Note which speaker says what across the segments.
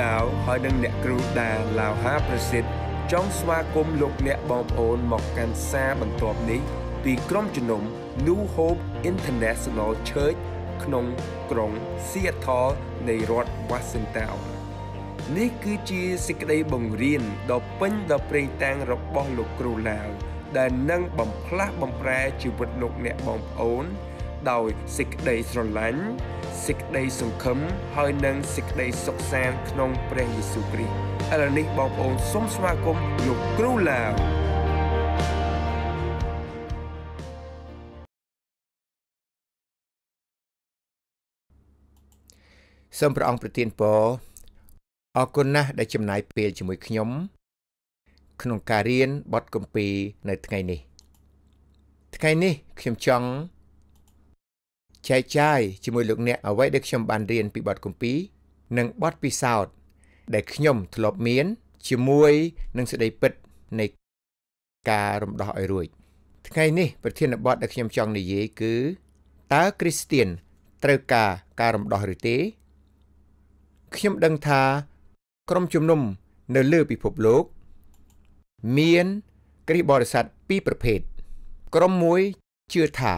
Speaker 1: ឡាវហើយនិងអ្នកគ្រូដាឡាវហាប្រសិទ្ធចង់ស្វាគមន៍លោកអ្នកបងប្អូន មកកាន់សារបន្ទាប់នេះពីក្រុមជំនុំ New Hope International Church ក្នុងក្រុង Seattle នៃរដ្ឋ Washington នេះគឺជាសេចក្តីបង្រៀនដ៏ពេញដ៏ប្រេងតាំងរបស់ លោកគ្រូឡាវដែលនឹងបំផ្លាស់បំប្រែជីវិតលោកអ្នកបងប្អូនដោយសេចក្តីស្រឡាញ់សេចក្តីសង្ឃឹមហើយនិងសេចក្តីសុខសាន្តក្នុងព្រះយេស៊ូវគ្រីស្ទឥឡូវនេះបងប្អូនសូមស្វាគមន៍លោកគ្រូឡាវ
Speaker 2: សូមព្រះអង្គប្រទានពរអរគុណណាស់ដែលចំណាយពេលជាមួយខ្ញុំ ក្នុងការរៀនបទគម្ពីរនៅថ្ងៃនេះ ថ្ងៃនេះ ខ្ញុំចង់ចែកចាយជាមួយលោកអ្នកអ្វីដែលខ្ញុំបានរៀនពីបទគម្ពីរនិងបទពិសោធន៍ដែលខ្ញុំធ្លាប់មានជាមួយនឹងសេចក្តីពិតនៃការរំដោះឲ្យរួចថ្ងៃនេះប្រធានបទដែលខ្ញុំចង់និយាយគឺតើគ្រីស្ទៀនត្រូវការការរំដោះឬទេ ខ្ញុំដឹងថា ក្រុមជំនុំនៅលើពិភពលោកមានគ្រីស្ទបរិស័ទពីរប្រភេទក្រុមមួយជឿថា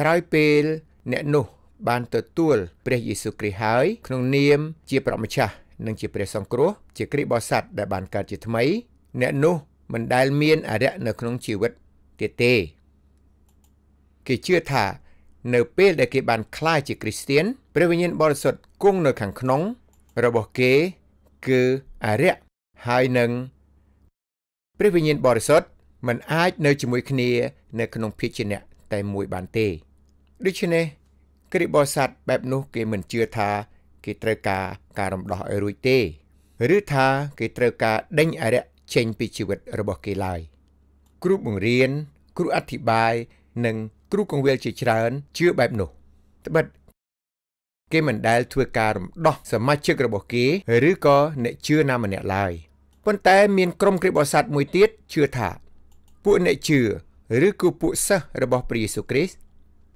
Speaker 2: ក្រោយពេលអ្នកនោះបានទទួលព្រះយេស៊ូវគ្រីស្ទហើយក្នុងនាមជាព្រះម្ចាស់និងជាព្រះសង្គ្រោះជាគ្រីស្ទបរិស័ទដែលបានកើតជាថ្មីអ្នកនោះមិនដែលមានអរិយនៅក្នុងជីវិតទៀតទេគេជឿថា នៅពេលដែលគេបានក្លាយជាគ្រីស្ទានព្រះវិញ្ញាណបរិសុទ្ធគង់នៅខាងក្នុង របស់គេគឺអរិយហើយនឹងព្រះវិញ្ញាណបរិសុទ្ធមិនអាចនៅជាមួយគ្នា នៅក្នុងភាគជាអ្នកតែមួយបានទេដូច្នេះគ្រិបបរិស័ទបែបនោះ គេមិនជឿថា គេត្រូវការការរំដោះឲ្យរួចទេឬថា គេត្រូវការដេញអរិយចេញពីជីវិតរបស់គេឡើយគ្រូបង្រៀន គ្រូអធិប្បាយ និង គ្រូកង្វៀលជាច្រើនជឿបែបនោះត្បិតគេមិនដែល ធ្វើការរំដោះសមាជិករបស់គេឬក៏អ្នកជឿណាម្នាក់ឡើយប៉ុន្តែមានក្រុមគ្រិបបសាទមួយទៀតជឿថាពួកអ្នកជឿឬគឺពួកសិស្សរបស់ព្រះយេស៊ូវគ្រីស្ទ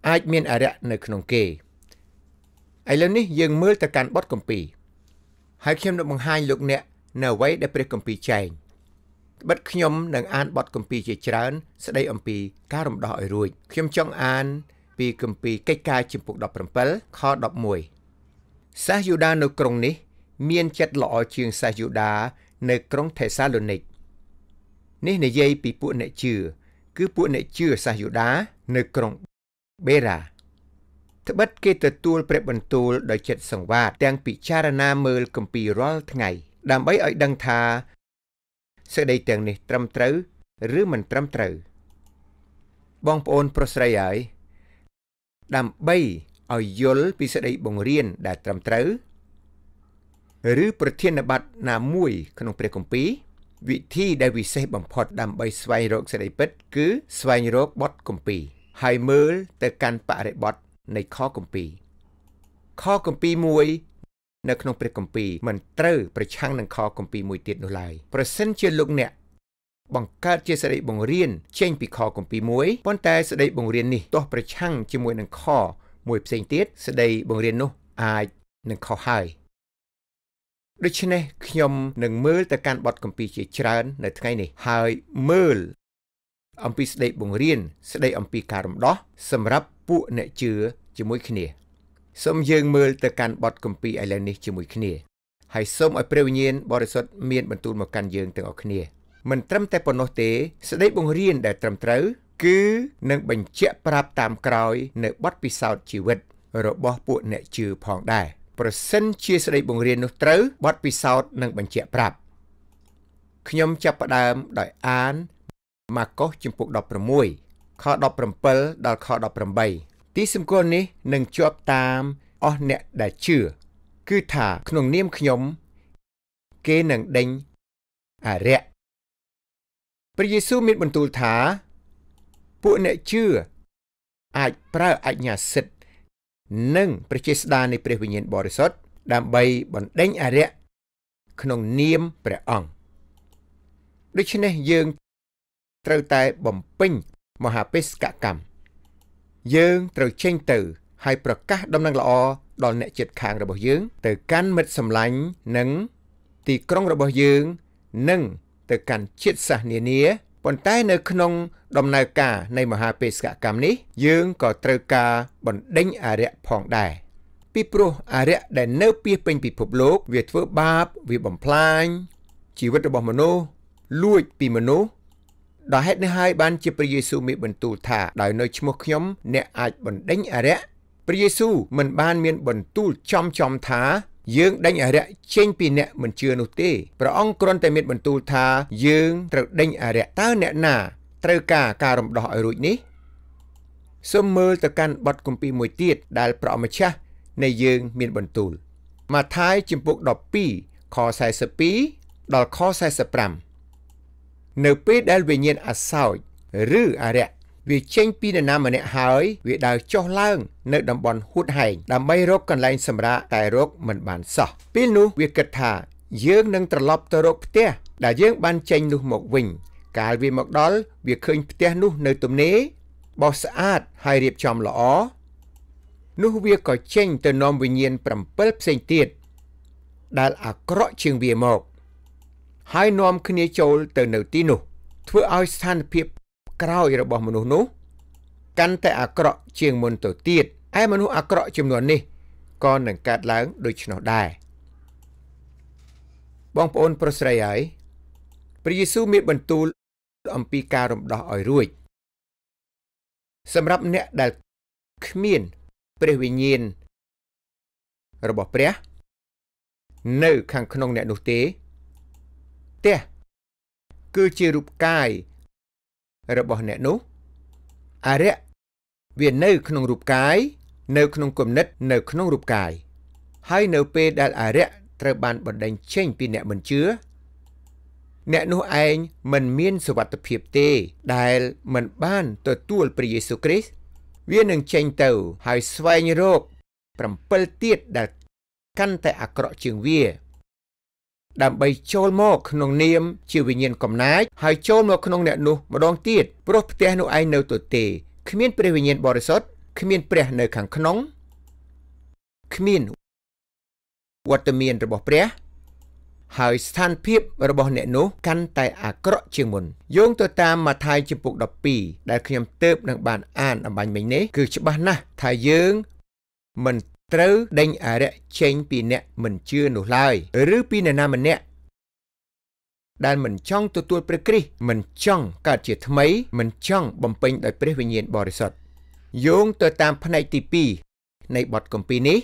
Speaker 2: អាចមានអរិយនៅក្នុងគេឥឡូវនេះយើងមើលទៅកាន់បទកម្ពីហើយខ្ញុំនឹងបង្ហាញលោកអ្នកនៅអ្វីដែលព្រះកម្ពីចែងត្បិតខ្ញុំ នឹងអានបទកម្ពីជាច្រើន ស្ដីអំពី ការរំដោះឲ្យរួចខ្ញុំចង់អាន ពីកម្ពីកិច្ចការ ជំពូក17ខ11សាសយូដានៅក្រុងនេះ មានចិត្តល្អជាងសាសយូដា នៅក្រុងថេសាឡូនីកនេះនិយាយពីពួកអ្នកជឿគឺពួកអ្នកជឿសាសយូដានៅក្រុងបេរ៉ាត្បិតគេទទួលព្រះបន្ទូល ដោយចិត្តសង្វាតទាំងពិចារណាមើលគម្ពីររាល់ថ្ងៃ ដើម្បីឲ្យដឹងថាសេចក្តីទាំងនេះ ត្រឹមត្រូវ ឬមិនត្រឹមត្រូវ បងប្អូនប្រុសស្រីហើយដើម្បីឲ្យយល់ពីសេចក្តីបង្រៀនដែលត្រឹមត្រូវឬប្រធានបတ်ណាមួយ ក្នុងព្រះគម្ពីរវិធីដែលពិសេសបំផុតដើម្បីស្វែងរកសេចក្តីពិត គឺស្វែងរកបទគម្ពីរហើយមើល ទៅ កាន់បរិបត្តិនៃខគម្ពីរខគម្ពីរមួយនៅក្នុង ព្រះគម្ពីរមិនត្រូវប្រឆាំងនឹងខគម្ពីរមួយទៀតនោះឡើយប្រសិនជាលោកអ្នកបង្កើតជាសេចក្តីបង្រៀនចេញ ពីខគម្ពីរមួយប៉ុន្តែសេចក្តីបង្រៀននេះទោះប្រឆាំងជាមួយនឹងខមួយ ផ្សេងទៀតសេចក្តីបង្រៀននោះអាចនឹងខុសហើយដូច្នេះខ្ញុំនឹងមើលទៅកាន់បទគម្ពីរជាច្រើន នៅថ្ងៃនេះហើយមើលអំពីស្ដីបង្រៀនស្ដីអំពីការរំដោះសម្រាប់ពួកអ្នកជឿជាមួយគ្នាសូមយើងមើលទៅកាន់បទគម្ពីរឥឡូវនេះជាមួយគ្នាហើយសូមឲ្យព្រះវិញ្ញាណបរិសុទ្ធមានបន្ទូលមកកាន់យើងទាំងអស់គ្នា មិនត្រឹមតែប៉ុណ្ណោះទេស្ដីបង្រៀនដែលត្រឹមត្រូវគឺនឹងបញ្ជាក់ប្រាប់តាមក្រោយនៅបទពិសោធន៍ជីវិតរបស់ពួកអ្នកជឿផងដែរប្រសិនជាស្ដីបង្រៀននោះត្រូវបទពិសោធន៍នឹងបញ្ជាក់ប្រាប់ខ្ញុំចាប់ផ្ដើមដោយអានម៉ាកុសជំពូក16ខ17ដល់ខ18ទីសម្គាល់នេះនឹងជាប់តាម អស់អ្នកដែលជឿគឺថាក្នុងនាមខ្ញុំ គេនឹងដេញអរិយព្រះយេស៊ូវមានបន្ទូលថា ពួកអ្នកជឿអាចប្រើអញ្ញាសិទ្ធនិងព្រះចេស្តានៃព្រះវិញ្ញាណបរិសុទ្ធដើម្បីបណ្ដេញអរិយក្នុងនាមព្រះអង្គដូច្នេះយើងត្រូវតែបំពេញមហាបេសកកម្មយើងត្រូវចេញទៅ ហើយប្រកាសដំណឹងល្អដល់អ្នកជិតខាងរបស់យើង ទៅកាន់មិត្តសម្លាញ់និង ទីក្រុងរបស់យើងនិង ទៅកាន់ជាតិសាសនានាប៉ុន្តែនៅ ក្នុងដំណើរការ នៃមហាបេសកកម្មនេះយើងក៏ត្រូវការបណ្ដេញអរិយផងដែរពីព្រោះអរិយដែលនៅពីពេញពិភពលោក វាធ្វើបាបវាបំផ្លាញជីវិតរបស់មនុស្សលួចពីមនុស្សដោយហេតុនេះហើយបានជាព្រះយេស៊ូវមានបន្ទូលថាដោយនៅឈ្មោះខ្ញុំអ្នកអាចបណ្ដេញអារក្សព្រះយេស៊ូវមិនបានមានបន្ទូលចំចំថាយើងដេញអារក្សចេញពីអ្នកមិនជឿនោះទេព្រះអង្គគ្រាន់តែមានបន្ទូលថាយើងត្រូវដេញអារក្សតើអ្នកណាត្រូវការការរំដោះឲ្យរួចនេះសូមមើលទៅកាន់បទគម្ពីរមួយទៀត ដែលព្រះអម្ចាស់នៃយើងមានបន្ទូលម៉ាថាយជំពូក12ខ42ដល់ខ45នៅពេលដែលវិញ្ញាណអាសោចឬអរិយវាចេញពីនរណាម្នាក់ហើយវាដើរចុះឡើងនៅតំបន់ហួតហែងដើម្បីរកកន្លែងសម្រាកតែរកមិនបានសោះពេលនោះវាគិតថា យើងនឹងត្រឡប់ទៅរកផ្ទះដែលយើងបានចេញនោះមកវិញ កាលវាមកដល់វាឃើញផ្ទះនោះនៅទំនេរបោះស្អាតហើយរៀបចំល្អនោះវាក៏ចេញទៅនាំវិញ្ញាណ7ផ្សេងទៀតដែលអាក្រក់ជាងវាមកហើយនាំគ្នាចូលទៅនៅទីនោះ ធ្វើឲ្យស្ថានភាពក្រោយរបស់មនុស្សនោះកាន់តែអាក្រក់ជាងមុនទៅទៀតឯមនុស្សអាក្រក់ចំនួននេះក៏នឹងកើតឡើង ដូច្នោះដែរបងប្អូនប្រុសស្រីហើយព្រះយេស៊ូវមានបន្ទូលអំពីការរំដោះឲ្យរួចសម្រាប់អ្នកដែលគ្មាន ព្រះវិញ្ញាណរបស់ព្រះ នៅខាងក្នុងអ្នកនោះទេទះគឺជារូបកាយ របស់អ្នកនោះអរិយវានៅ ក្នុងរូបកាយនៅក្នុងគំនិតនៅ ក្នុងរូបកាយហើយនៅពេលដែលអរិយត្រូវបានបណ្ដេញចេញ ពីអ្នកមិនជឿអ្នកនោះឯងមិនមានសវត្ថភាពទេ ដែលមិនបានទទួលព្រះយេស៊ូវគ្រីស្ទវានឹងចេញទៅហើយស្វែងរក7ទៀតដែលកាន់តែអាក្រក់ជាងវាដើម្បីចូលមកក្នុង នាម ជាវិញ្ញាណកំណាចហើយចូលមកក្នុងអ្នកនោះម្ដងទៀតព្រោះផ្ទះនោះឯងនៅទទេ គ្មាន ព្រះវិញ្ញាណបរិសុទ្ធគ្មានព្រះនៅខាងក្នុងគ្មានវត្តមានរបស់ព្រះហើយស្ថានភាព របស់អ្នកនោះកាន់តែ អាក្រក់ជាងមុនយោងទៅតាមម៉ាថាយជំពូក12ដែលខ្ញុំទៅបនឹងបានអានអំបញ្ញមិញនេះគឺច្បាស់ណាស់ថាយើងមិនត្រូវដេញអារៈចេញពីអ្នកមិនជឿនោះឡើយឬពីអ្នកណាម្នាក់ដែលមិនចង់ទទួលព្រះគ្រីស្ទមិនចង់កើតជាថ្មីមិនចង់បំពេញ ដោយព្រះវិញ្ញាណបរិសុទ្ធយោងទៅតាមផ្នែកទី2នៃបទកម្ពីនេះ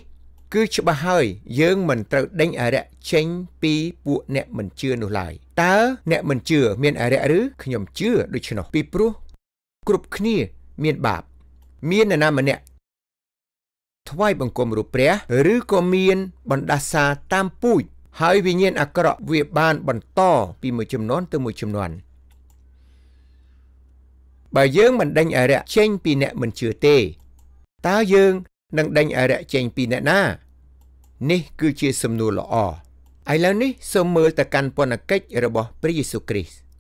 Speaker 2: គឺច្បាស់ហើយយើងមិនត្រូវដេញអរិយចេញពីពួកអ្នកមិនជឿនោះឡើយតើអ្នកមិនជឿមានអរិយឬខ្ញុំជឿដូច្នោះពីព្រោះគ្រប់គ្នា មានបាប មាននរណាម្នាក់ថ្វាយបង្គំរូបព្រះឬក៏មានបណ្ដាសាតាមពូជហើយវិញ្ញាណអាក្រក់វាបានបន្តពីមួយចំនួនទៅមួយចំនួនបើយើងមិនដេញអរិយចេញ ពីអ្នកមិនជឿទេ តើយើងនឹងដេញអរិយចេញពីអ្នកណានេះ គឺជាសំណួរល្អឥឡូវនេះសូមមើលទៅកាន់ពន្ធកិច្ចរបស់ព្រះយេស៊ូវគ្រីស្ទ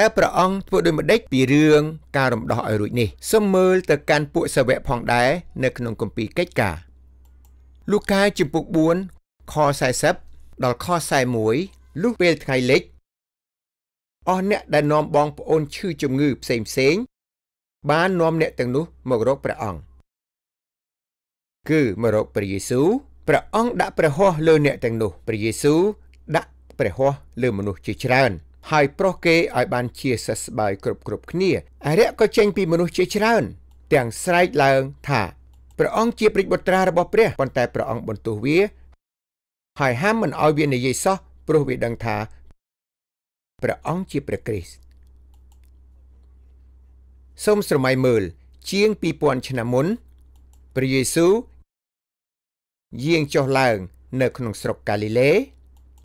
Speaker 2: តើព្រះអង្គធ្វើដូចម្តេចពីរឿងការរំដោះឲ្យរួចនេះសូមមើលទៅកាន់ពួកសាវកផងដែរនៅក្នុងគម្ពីរកិច្ចការលូកាជំពូក4ខ40ដល់ខ41លុះពេលថ្ងៃលិចអស់អ្នកដែលនាំបងប្អូនឈឺជំងឺផ្សេងផ្សេង បាននាំអ្នកទាំងនោះមករកព្រះអង្គគឺមករកព្រះយេស៊ូវព្រះអង្គដាក់ព្រះហស្ថលើអ្នកទាំងនោះព្រះយេស៊ូវដាក់ព្រះហស្ថលើមនុស្សជាច្រើនហើយប្រុសគេឲ្យបានជាសះស្បើយគ្រប់គ្រប់គ្នាអរិយក៏ចេញពីមនុស្សជាច្រើន ទាំងស្រែកឡើង ថាព្រះអង្គជាព្រិចបុត្រារបស់ព្រះប៉ុន្តែព្រះអង្គបន្ទោសវាហើយហាមមិនឲ្យវានិយាយសោះព្រោះវាដឹងថាព្រះអង្គជាព្រះគ្រីស្ទសូមស្រមៃមើល ជាង2000ឆ្នាំមុនព្រះយេស៊ូវយាងចុះឡើង នៅក្នុងស្រុកកាលីលេ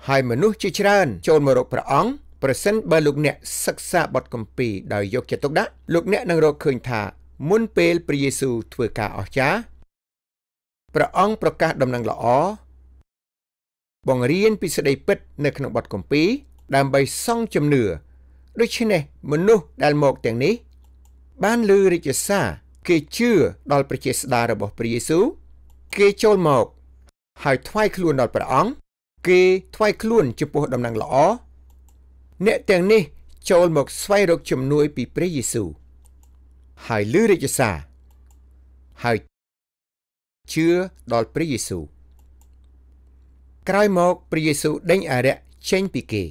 Speaker 2: ហើយមនុស្សជាច្រើន ចូលមករកព្រះអង្គប្រសិនបើលោកអ្នកសិក្សាបទគម្ពីរដោយយកចិត្តទុកដាក់លោកអ្នកនឹងរកឃើញថាមុនពេលព្រះយេស៊ូវធ្វើការអស្ចារ្យព្រះអង្គប្រកាសដំណឹងល្អបង្រៀនពីសេចក្តីពិតនៅក្នុងបទគម្ពីរដើម្បីសង់ជំនឿដូច្នេះមនុស្សដែលមកទាំងនេះ បានលើរាជសារគេជឿដល់ព្រះចេស្តារបស់ព្រះយេស៊ូវគេចូលមកហើយថ្វាយខ្លួនដល់ព្រះអង្គគេថ្វាយខ្លួនចំពោះដំណឹងល្អអ្នកទាំងនេះចូលមកស្វែងរកជំនួយពីព្រះយេស៊ូវហើយលឺរាជសារហើយជឿដល់ព្រះយេស៊ូវក្រោយមកព្រះយេស៊ូវដេញអារក្សចេញពីគេ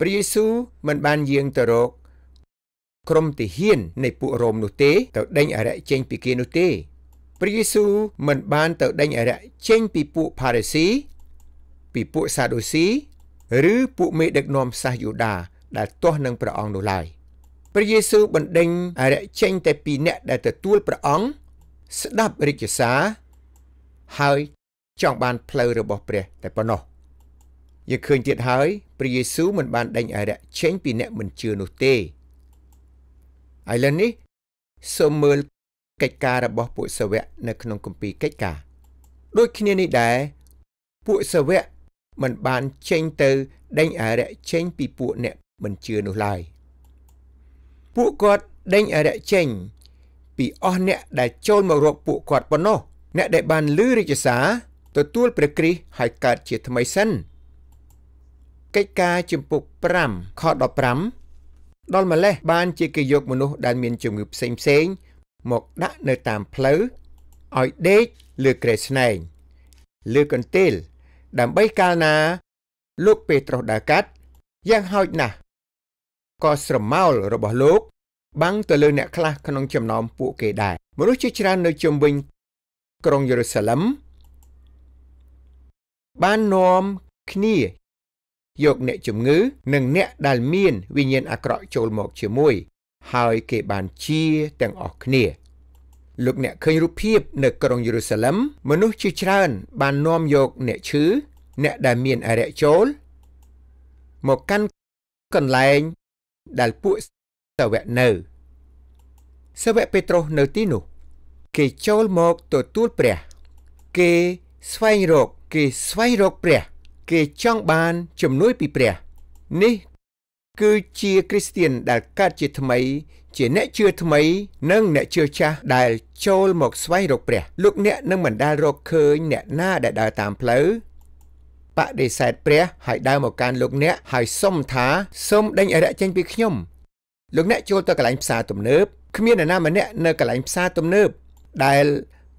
Speaker 2: ព្រះយេស៊ូវមិនបានយាងទៅរកក្រុមទាហាននៃពួករ៉ូមនោះទេ ទៅដេញអារក្សចេញពីគេនោះទេព្រះយេស៊ូវមិនបានទៅដេញអារក្សចេញពីពួកផារីស៊ីពីពួកសាដូស៊ីឬពួកមេដឹកនាំសាសយូដាដែលទាស់នឹងព្រះអង្គនោះឡើយព្រះយេស៊ូវបណ្ដេញអរិយចេញតែពីអ្នកដែលទទួលព្រះអង្គស្ដាប់រិទ្ធិសារហើយចង់បានផ្លូវរបស់ ព្រះតែប៉ុណ្ណោះយើងឃើញទៀតហើយព្រះយេស៊ូវមិនបានដេញអរិយចេញពីអ្នកមិនជឿនោះទេឥឡូវនេះសូមមើលកិច្ចការរបស់ពួកសាវកនៅក្នុងគម្ពីរកិច្ចការដូចគ្នានេះដែរពួកសាវកមិនបានចេញទៅ ដេញអរិយចេញពីពួកអ្នកមិនជឿនោះឡើយពួកគាត់ដេញអរិយចេញ ពីអស់អ្នក ដែល ចូលមករកពួកគាត់ប៉ុណ្ណោះអ្នកដែលបានលឺរាជសារទទួលព្រះគ្រីស្ទហើយកើតជាថ្មីសិនកិច្ចការជំពូក5ខ15ដល់ម្លេះបានជាគេយកមនុស្សដែលមានជំងឺផ្សេងផ្សេង មកដាក់នៅតាមផ្លូវឲ្យដេកលើក្រែស្នែងលើកន្ទេលដើម្បីកាលណា លោកពេត្រុសដើរកាត់យ៉ាងហោចណាស់ក៏ស្រមោលរបស់លោកបាំងទៅលើអ្នកខ្លះ ក្នុងចំណោមពួកគេដែរមនុស្សជាច្រើននៅជុំវិញក្រុងយេរូសាឡិមបាននាំគ្នា យកអ្នកជំងឺ និងអ្នក ដែលមាន វិញ្ញាណអាក្រក់ចូលមក ជាមួយហើយគេបានជាទាំងអស់គ្នាលោកអ្នកឃើញរូបភាពនៅក្រុងយេរូសាឡិមមនុស្សជាច្រើនបាននាំយកអ្នកឈឺអ្នកដែលមានអរិយចូលមកកាន់កន្លែងដែលពួកសាវកនៅសាវកពេត្រុសនៅទីនោះ គេចូលមកទទួលព្រះ គេស្វែងរកគេស្វែងរកព្រះ គេចង់បានជំនួយពីព្រះ នេះ គឺជាគ្រីស្ទៀនដែលកើតជាថ្មីជាអ្នកជឿថ្មីនិងអ្នកជឿចាស់ដែលចូលមកស្វែងរកព្រះ លោកអ្នកនឹងមិនដែលរកឃើញអ្នកណាដែលដើរតាមផ្លូវបដិសេធព្រះហើយដើរមកកាន់លោកអ្នក ហើយសុំថាសូមដេញអរិយចេញពីខ្ញុំលោកអ្នកចូលទៅកន្លែងផ្សារទំនើបគ្មាននរណាម្នាក់នៅកន្លែងផ្សារទំនើបដែល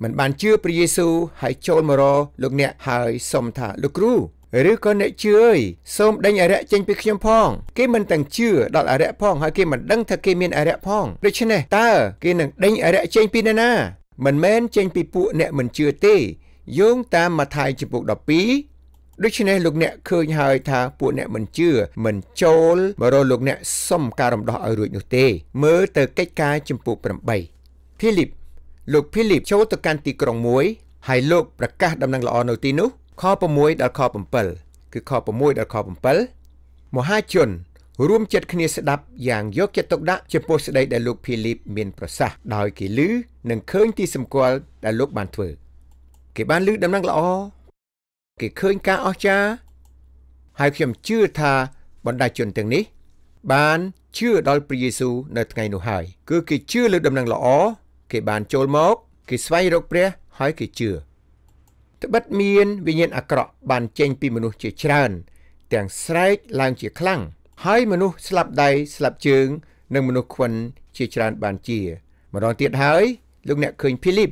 Speaker 2: មិនបានជឿព្រះយេស៊ូវហើយចូលមករកលោកអ្នកហើយសុំថាលោកគ្រូឬក៏អ្នកជឿអើយសូមដេញអរិយចេញពីខ្ញុំផងគេមិនទាំងជឿដល់អរិយផងហើយគេមិនដឹងថាគេមានអរិយផងដូច្នេះតើគេនឹងដេញអរិយចេញពីណាណាមិនមែនចេញពីពួកអ្នកមិនជឿទេយោងតាមម៉ាថាយជំពូក12ដូច្នេះលោកអ្នកឃើញហើយថាពួកអ្នកមិនជឿមិនចូលមករកលោកអ្នកសុំការរំដោះឲ្យរួចនោះទេ មើលទៅកិច្ចការជំពូក8ភីលីបលោកភីលីបចូលទៅកាន់ទីក្រុងមួយហើយលោកប្រកាសដំណឹងល្អនៅទីនោះខ6ដល់ខ7គឺខ6ដល់ខ7មហាជនរួមចិត្តគ្នាស្ដាប់យ៉ាង យកចិត្តទុកដាក់ចំពោះស្ដីដែលលោកភីលីបមានប្រសាសន៍ដោយគេឮនិងឃើញទីសម្គាល់ដែលលោក បានធ្វើគេបានឮដំណឹងល្អគេឃើញការអស្ចារ្យហើយខ្ញុំជឿថាបណ្ដាជនទាំងនេះ បានជឿដល់ព្រះយេស៊ូវនៅ ថ្ងៃនោះហើយគឺគេជឿលើដំណឹងល្អគេ បានចូលមកគេស្វែងរកព្រះ ហើយគេជឿត្បិតមានវិញ្ញាណអាក្រក់បានចេញពីមនុស្សជាច្រើន ទាំងស្រែកឡើងជាខ្លាំងហើយមនុស្សស្លាប់ដៃស្លាប់ជើង និង មនុស្សខ្វិនជាច្រើនបានជា ម្ដងទៀតហើយលោកអ្នកឃើញភីលីប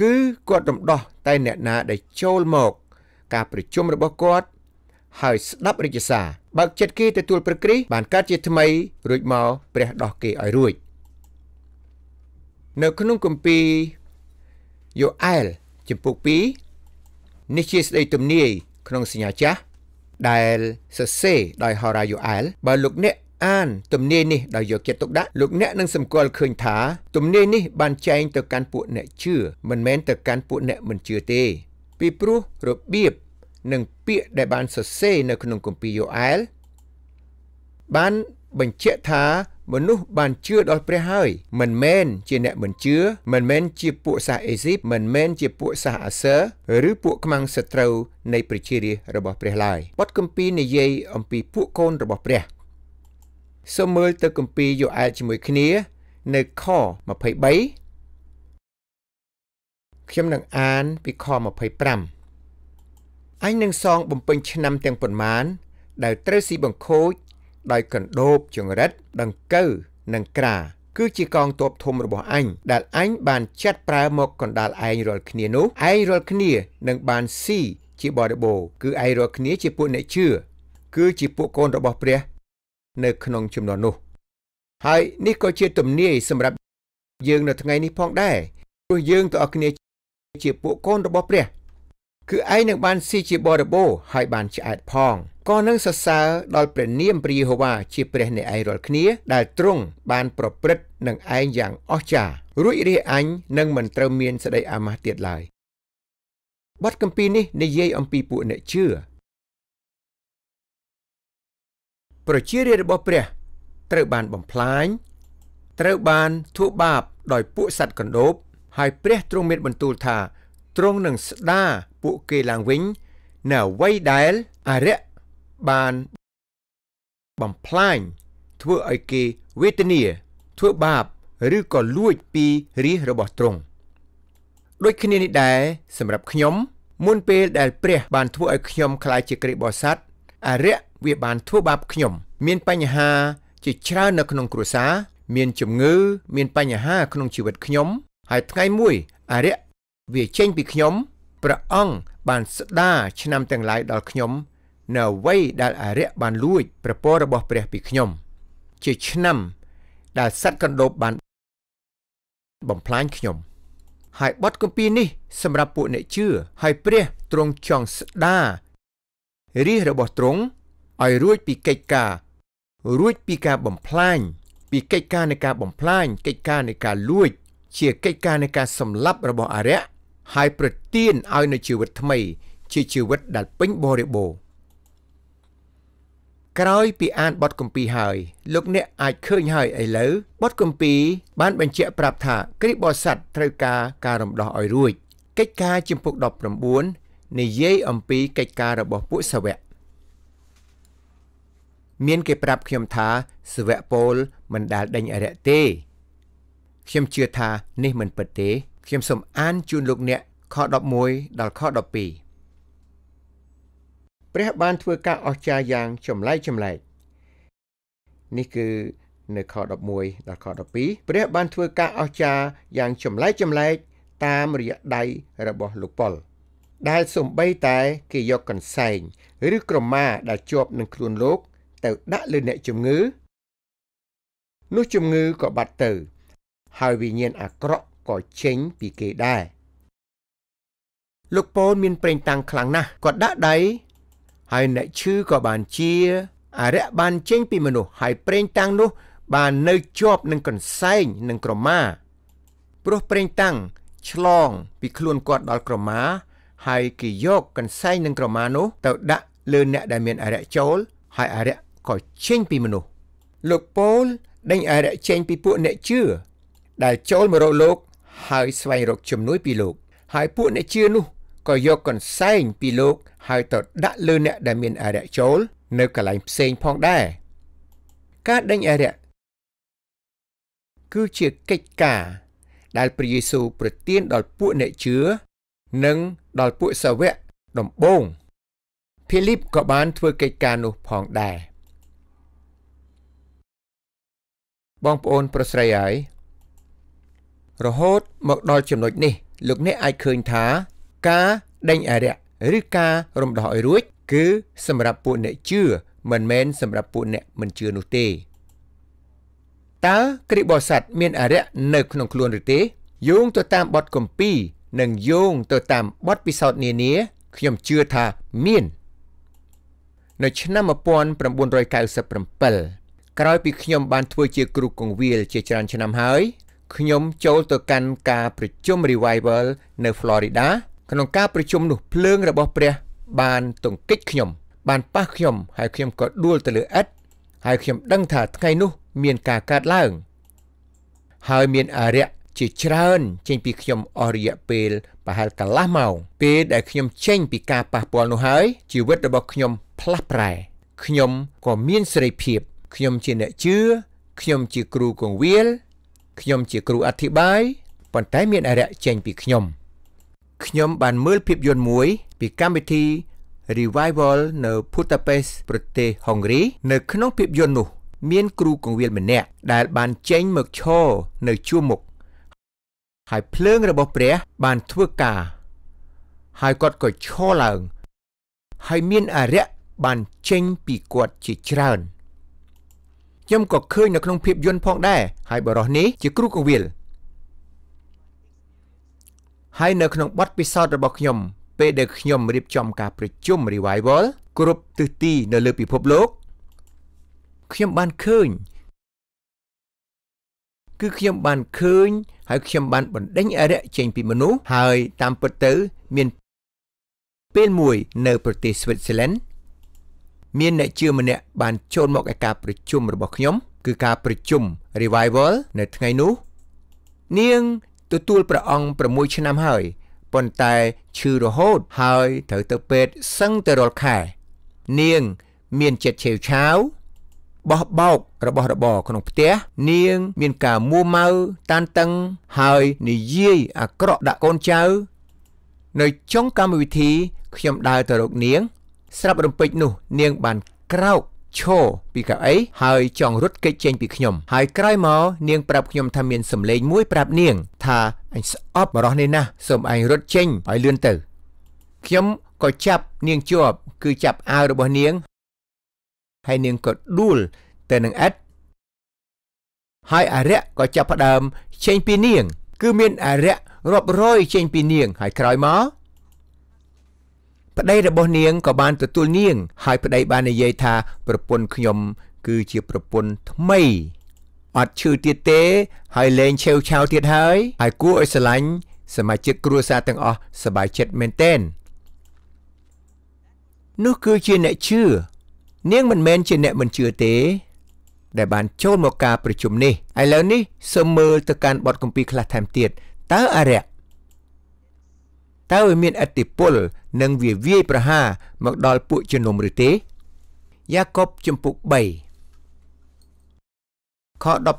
Speaker 2: គឺគាត់រំដោះតែអ្នកណា ដែលចូលមក ការប្រជុំរបស់គាត់ ហើយស្ដាប់រាជសារបើចិត្តគេទទួលព្រះគ្រីស្ទបានកើតជាថ្មី រួចមកព្រះដោះគេឲ្យរួចនៅក្នុងគម្ពីរយូអែលចំពុក2នេះជាស្ដីទំនាយក្នុងសញ្ញាចាស់ដែលសរសេរដោយហូរ៉ាយូអែលបើលោកអ្នកអាន ទំនាយនេះដោយយកចិត្តទុកដាក់លោកអ្នកនឹងសម្គាល់ឃើញថាទំនាយនេះបានចែងទៅកាន់ពួកអ្នកជឿមិនមែនទៅកាន់ពួកអ្នកមិនជឿទេ ពីព្រោះរបៀបនិងពាក្យដែលបានសរសេរនៅ ក្នុងគម្ពីរយូអែលបានបញ្ជាក់ថាមនុស្សបានជឿដល់ព្រះហើយ មិនមែនជាអ្នកមិនជឿមិនមែនជាពួកសាសអេស៊ីបមិនមែនជាពួកសាសអាសឺឬពួកខ្មាំងសត្រូវ នៃ ប្រជារាស្ត្ររបស់ព្រះឡើយបទគម្ពីរនិយាយអំពីពួកកូនរបស់ព្រះសូមមើលទៅគម្ពីរយ៉ូអែលជាមួយគ្នា នៅខ23ខ្ញុំនឹងអានពីខ25អញនឹងសងបំពេញឆ្នាំ ទាំងប៉ុន្មានដែលត្រូវស៊ីបង្ខូចដោយកណ្ដូបចង្រិតដង្កូវនិងក្រា គឺជាកងទ័ពធំរបស់អញដែលអញបានចាត់ប្រើមកកណ្ដាលឯងរាល់គ្នានោះឯងរាល់គ្នានឹងបានស៊ីជាបរិបូរគឺឯងរាល់គ្នាជាពួកអ្នកជឿគឺជាពួកកូនរបស់ព្រះនៅ ក្នុងចំនួននោះ ហើយនេះក៏ជាទំនាយសម្រាប់យើងនៅថ្ងៃនេះផង ដែរព្រោះយើងទាំងអស់គ្នាជាពួកកូនរបស់ព្រះគឺឯងនឹងបានស៊ីជាបរិបូរហើយបានឆ្អែតផងក៏នឹងសរសើរដល់ព្រះនាមព្រះយេហូវ៉ាជាព្រះនៃឯងរាល់គ្នាដែលទ្រង់បានប្រព្រឹត្តនឹងឯងយ៉ាងអស្ចារ្យរួចរាអញនឹងមិនត្រូវមានសេចក្តីអាម៉ាស់ទៀតឡើយបទកម្ពីនេះនិយាយអំពីពួកអ្នកជឿប្រជារាស្ត្ររបស់ព្រះត្រូវបានបំផ្លាញត្រូវបានធ្វើបាប ដោយពួកសត្វកណ្ដូប ហើយព្រះទ្រង់មានបន្ទូលថាទ្រង់នឹងស្ដារពួកគេឡើងវិញនៅអ្វីដែលអរិយបានបំផ្លាញធ្វើឲ្យគេវេទនា ធ្វើបាបឬក៏លួចពីរាជរបស់ទ្រង់ដូចគ្នានេះដែរសម្រាប់ខ្ញុំមុនពេលដែលព្រះ បានធ្វើឲ្យខ្ញុំក្លាយជាក្រីបោស័តអរិយវាបានធ្វើបាបខ្ញុំ មាន បញ្ហា ជាច្រើននៅក្នុងគ្រួសារមានជំងឺ មានបញ្ហាក្នុងជីវិតខ្ញុំ ហើយថ្ងៃមួយអរិយវាចេញពីខ្ញុំព្រះអង្គបានស្ដារឆ្នាំទាំងឡាយដល់ខ្ញុំ នៅអ្វីដែលអរិយបានលួច ប្រពររបស់ ព្រះពីខ្ញុំ ជាឆ្នាំ ដែលសัตว์កណ្ដូបបានបំផ្លាញខ្ញុំហើយបទគម្ពីរនេះ សម្រាប់ពួកអ្នកជឿហើយព្រះទ្រង់ចង់ស្ដាររាជរបស់ទ្រង់ឲ្យរួចពីកិច្ចការរួចពីការបំផ្លាញពីកិច្ចការនៃការបំផ្លាញកិច្ចការនៃការលួច ជាកិច្ចការនៃការសម្លាប់របស់អរិយហើយប្រទានឲ្យនូវជីវិតថ្មី ជាជីវិតដែលពេញបរិបូរណ៍ក្រោយពីអានបទគម្ពីរហើយ លោកអ្នកអាចឃើញហើយឥឡូវបទគម្ពីរបានបញ្ជាក់ប្រាប់ថាគ្រីស្ទបរិស័ទត្រូវការការរំដោះឲ្យរួចកិច្ចការជំពូក19និយាយអំពីកិច្ចការរបស់ពួកសាវកមានគេប្រាប់ខ្ញុំថាសាវកពលមិនដាល់ដេញអរិយទេខ្ញុំជឿថានេះមិនពិតទេខ្ញុំសូមអានជូនលោក អ្នកខ11ដល់ខ12ព្រះបានធ្វើការអស្ចារ្យយ៉ាងចម្លែកចម្លែកនេះគឺ នៅខ11ដល់ខ12ព្រះ បានធ្វើការអស្ចារ្យយ៉ាងចម្លែកចម្លែកតាមរយៈដៃរបស់លោកប៉ុលដែលសំបីតែគេយកកន្សែងឬក្រមាដែលជាប់នឹងខ្លួនលោកទៅដាក់លើអ្នកជំងឺនោះជំងឺក៏បាត់ទៅ ហើយវិញ្ញាណអាក្រក់ក៏ចេញពីគេដែរលោកពូនមានប្រេងតាំងខ្លាំងណាស់គាត់ដាក់ដៃហើយអ្នកឈឺក៏បាន ជាអរិយបានចេញពីមនុស្សហើយប្រេងតាំងនោះ បាននៅជាប់នឹងកន្សែងនិងក្រមាព្រោះប្រេងតាំងឆ្លង ពីខ្លួនគាត់ដល់ក្រមា ហើយគេយកកន្សែងនិងក្រមានោះទៅដាក់លើអ្នកដែលមានអរិយចូលហើយអរិយក៏ចេញពីមនុស្សលោកពូលដេញអរិយចេញពីពួកអ្នកជឿដែលចូលមករកលោកហើយស្វែងរកជំនួយពីលោក ហើយពួកអ្នកជឿនោះក៏យកកន្សែងពីលោកហើយទៅដាក់លើអ្នកដែលមានអរិយចូលនៅកន្លែងផ្សេងផងដែរការដេញអរិយគឺជាកិច្ចការ ដែលព្រះយេស៊ូវប្រទានដល់ពួកអ្នកជឿនិងដល់ពួកសាវកដំបូង ភីលីបក៏បាន ធ្វើកិច្ចការនោះផងដែរបងប្អូនប្រស្រីហើយរហូត មកដល់ចំណុចនេះលោកអ្នកអាចឃើញថាការដេញអរិយឬការរំដោះឲ្យរួចគឺ សម្រាប់ពួកអ្នកជឿមិនមែនសម្រាប់ពួកអ្នក មិនជឿនោះទេតើគ្រីបោស័តមានអរិយនៅក្នុងខ្លួនឬទេយោងទៅតាមបទកម្ពី និងយោងទៅតាមបទពិសោធន៍នានា ខ្ញុំជឿថាមាននៅឆ្នាំ1997ក្រោយ ពីខ្ញុំបានធ្វើជាគ្រូកងវាលជាច្រើនឆ្នាំហើយខ្ញុំចូលទៅកាន់ការប្រជុំ Revival នៅ Florida ក្នុងការប្រជុំនោះភ្លើងរបស់ព្រះ បានទង្គិចខ្ញុំ បានប៉ះខ្ញុំហើយខ្ញុំក៏ដួលទៅលើឥដ្ឋហើយខ្ញុំដឹងថាថ្ងៃនោះមានការកើតឡើងហើយមានអារក្សជាច្រើន ចេញ ពីខ្ញុំអស់រយៈពេលប្រហែលកន្លះម៉ោងពេលដែលខ្ញុំចេញ ពីការប៉ះពាល់នោះហើយជីវិតរបស់ខ្ញុំផ្លាស់ប្រែខ្ញុំក៏មានសេរីភាព ខ្ញុំជាអ្នកជឿខ្ញុំជាគ្រូកងវាលខ្ញុំជាគ្រូអធិប្បាយប៉ុន្តែមានអរិយចេញពីខ្ញុំខ្ញុំបានមើលភាពយន្តមួយ ពីកម្មវិធី Revival នៅ Budapest ប្រទេសហុងគ្រី នៅក្នុងភាពយន្តនោះ មានគ្រូកងវិលម្នាក់ដែលបានចេញមកឈរនៅជួរមុខហើយភ្លើងរបស់ព្រះបានធ្វើការហើយគាត់ក៏ឈរឡើង ហើយមានអរិយបានចេញពីគាត់ជាច្រើនខ្ញុំក៏ឃើញនៅក្នុងភាពយន្តផងដែរហើយបរិសនេះជាគ្រូកងវិលហើយនៅក្នុងបទពិសោធន៍របស់ខ្ញុំពេលដែលខ្ញុំរៀបចំការប្រជុំ Revival គ្រប់ទិសទី នៅលើពិភពលោក ខ្ញុំបានឃើញគឺខ្ញុំបានឃើញហើយ ខ្ញុំបានបណ្ដេញអរិយចេញពីមនុស្សហើយតាមពិតទៅមានពេលមួយ នៅ ប្រទេសស្វីតសឺឡង់មានអ្នកជាម្នាក់បានចូលមកឯការប្រជុំរបស់ខ្ញុំ គឺការប្រជុំ Revival នៅថ្ងៃនោះនាងទទួលព្រះអង្គ6ឆ្នាំហើយប៉ុន្តែឈឺរហូតហើយត្រូវទៅពេទ្យសឹងទៅរាល់ខែនាងមានចិត្តឆេវឆាវបោះបោករបស់របរក្នុងផ្ទះ នាងមានការមួម៉ៅតានតឹងហើយនិយាយអាក្រក់ដាក់កូនចៅនៅចុងកម្មវិធីខ្ញុំដើរទៅរកនាងស្រាប់រំពេចនោះ នាងបានក្រោកឈរពីកៅអីហើយចង់រត់គេចចេញពីខ្ញុំហើយក្រោយមកនាងប្រាប់ខ្ញុំថាមានសម្លេងមួយ ប្រាប់នាង ថាអញស្អប់ម្រោះនេះណាស់សូមអញរត់ចេញហើយលឿនទៅ ខ្ញុំក៏ចាប់នាងជាប់ គឺចាប់អាវរបស់នាងហើយនាងក៏ដួលទៅនឹងអិតហើយអរិយក៏ចាប់ផ្ដើមចេញពីនាង គឺមានអរិយរាប់រយចេញពីនាង ហើយក្រោយមកប្តីរបស់នាងក៏បានទទួលនាងហើយប្តីបាននិយាយថាប្រពន្ធខ្ញុំគឺជាប្រពន្ធថ្មីអត់ឈឺទៀតទេ ហើយលែងឆេវឆាវទៀតហើយ ហើយគួរឲ្យស្រឡាញ់សមាជិកគ្រួសារទាំងអស់សប្បាយចិត្តមែនទែននោះគឺជាអ្នកជឿនាងមិនមែនជាអ្នកមិនជឿទេដែលបានចូលមកការប្រជុំនេះឥឡូវនេះសូមមើលទៅកាន់បទគម្ពីរខ្លះថែមទៀតតើអរិយតើវាមានអតិពលនិងវាវាយប្រហារមកដល់ពួកជំនុំឬទេយ៉ាកុបចំពុក3ខ15ដល់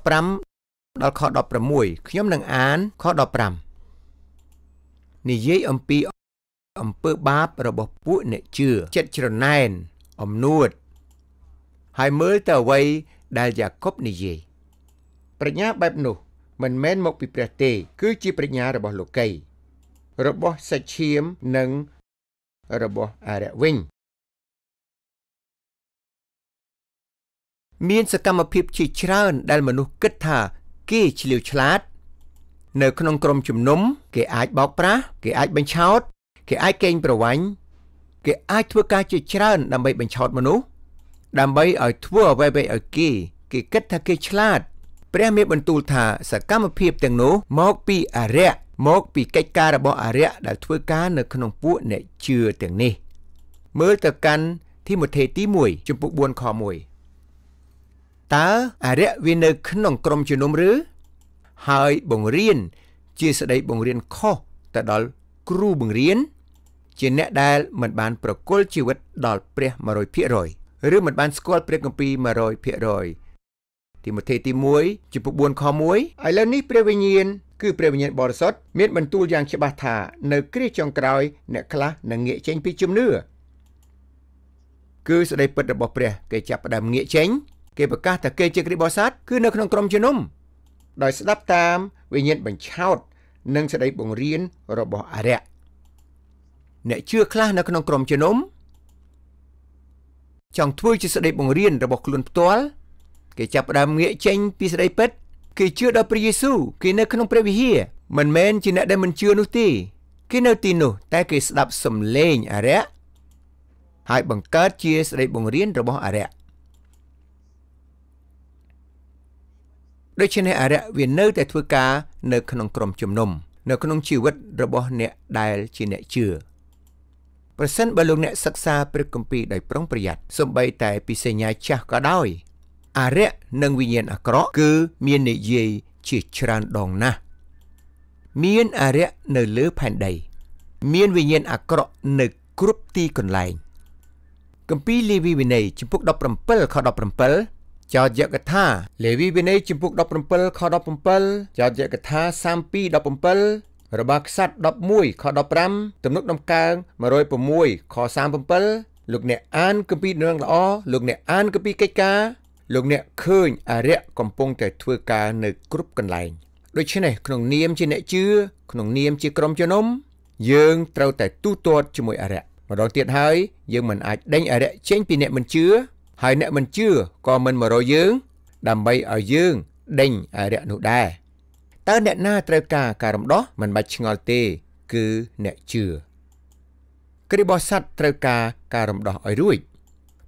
Speaker 2: ខ16ខ្ញុំនឹងអានខ15និយាយអំពីអំពើបាប របស់ពួកអ្នកជឿចិត្តច្រណែនអំនួតហើយមើលទៅអ្វីដែលយ៉ាកុបនិយាយប្រាជ្ញាបែបនោះមិនមែនមកពីព្រះទេ គឺជា ប្រាជ្ញារបស់លោកីរបស់សាច់ឈាមនិងរបស់អរិយវិញមានសកម្មភាពជាច្រើនដែលមនុស្សគិតថាគេឆ្លៀវឆ្លាត នៅ ក្នុង ក្រុម ជំនុំ គេ អាចបោកប្រាស់គេអាចបញ្ឆោត គេ អាចកេងប្រវ័ញ្ចគេអាចធ្វើការជាច្រើនដើម្បីបញ្ឆោតមនុស្សដើម្បីឲ្យធ្វើអ្វីៗឲ្យគេគេគិតថាគេឆ្លាតព្រះមានបន្ទូលថាសកម្មភាពទាំងនោះមកពីអរិយមកពីកិច្ចការរបស់អារ្យដែលធ្វើការនៅក្នុងពួកអ្នកជឿទាំងនេះ មើលទៅកាន់ធីម៉ូថេទី1ចំពុក4ខ1តើអារ្យវានៅក្នុងក្រុមជំនុំឬ ហើយបង្រៀន ជាស្ដីបង្រៀនខុសទៅដល់គ្រូបង្រៀន ជាអ្នកដែលមិនបានប្រគល់ជីវិតដល់ព្រះ100%ឬមិនបានស្គាល់ព្រះគម្ពីរ100%ទីម៉ូថេទី1ចំពោះ4ខ1ឥឡូវនេះព្រះវិញ្ញាណគឺព្រះវិញ្ញាណបរិសុទ្ធមានបន្ទូលយ៉ាង ច្បាស់ថានៅគ្រាចុងក្រោយអ្នកខ្លះនឹងងាកចេញពីជំនឿគឺសេចក្តីពិតរបស់ព្រះគេចាប់ផ្ដើមងាកចេញគេប្រកាស ថាគេជាគ្រីស្ទបរិស័ទគឺនៅក្នុងក្រុមជំនុំដោយស្ដាប់តាមវិញ្ញាណបញ្ឆោត និងសេចក្តីបង្រៀនរបស់អរិយអ្នកជឿខ្លះនៅ ក្នុងក្រុមជំនុំចង់ធ្វើជាសេចក្តីបង្រៀនរបស់ខ្លួនផ្ទាល់គេចាប់ផ្ដើមងាកចេញ ពីសេចក្តីពិតគេជឿដល់ព្រះយេស៊ូវគេនៅក្នុងព្រះវិហារមិនមែនជាអ្នកដែលមិនជឿនោះទេគេនៅទីនោះតែគេស្ដាប់សំឡេងអរិយហើយបង្កើតជាសេចក្តីបង្រៀនរបស់អរិយដូច្នេះអរិយវានៅតែធ្វើការ នៅក្នុងក្រុមជំនុំនៅក្នុងជីវិតរបស់អ្នកដែល ជាអ្នកជឿប្រសិនបើលោកអ្នកសិក្សាព្រះគម្ពីរដោយប្រុងប្រយ័ត្នសម្បីតែ ពីសញ្ញាចាស់ក៏ដោយអារក្សនិងវិញ្ញាណអាក្រក់គឺមាននិយាយជាច្រើនដងណាស់មានអារក្សនៅលើផែនដី មានវិញ្ញាណអាក្រក់នៅគ្រប់ទីកន្លែងកម្ពីលេវីវិន័យជំពូក17ខ17ចោទយកថា លេវីវិន័យជំពូក17ខ17ចោទយកថា32 17របាខ្សាត់11ខ15ទំនុកដំកើង106ខ37លោកអ្នក អានគម្ពីរនឹងល្អលោកអ្នកអានគម្ពីរកិច្ចការលោកអ្នកឃើញអរិយកំពុងតែ ធ្វើការនៅគ្រប់កន្លែងដូច្នេះក្នុងនាមជាអ្នកជឿក្នុងនាមជាក្រុមជំនុំយើងត្រូវតែទូទាត់ជាមួយអរិយម្ដងទៀតហើយយើងមិនអាចដេញអរិយចេញពីអ្នកមិនជឿហើយអ្នកមិនជឿក៏មិនមករកយើង ដើម្បីឲ្យយើង ដេញអរិយនោះដែរតើអ្នកណា ត្រូវការការរំដោះមិនបាច់ឆ្ងល់ទេគឺអ្នកជឿគ្រីបោះស័តត្រូវការការរំដោះឲ្យរួច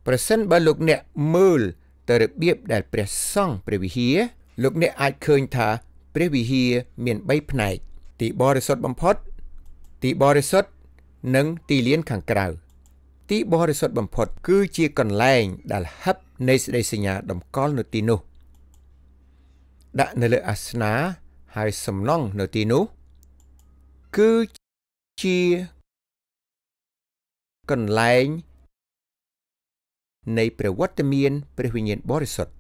Speaker 2: ប្រសិនបើលោកអ្នកមើលទៅរបៀបដែលព្រះសង្ឃព្រះវិហារលោកអ្នក អាចឃើញថា ព្រះវិហារមាន3ផ្នែក ទីបរិសុទ្ធបំផុត ទីបរិសុទ្ធនិងទីលានខាងក្រៅទីបរិសុទ្ធបំផុត គឺជាកន្លែងដែលហឹបនៃសេចក្តីសញ្ញាតម្កល់នៅទីនោះ ដាក់នៅលើអាសនៈហើយសំណង់នៅទីនោះ គឺជាកន្លែងនៃព្រះវត្តមានព្រះវិញ្ញាណបរិសុទ្ធ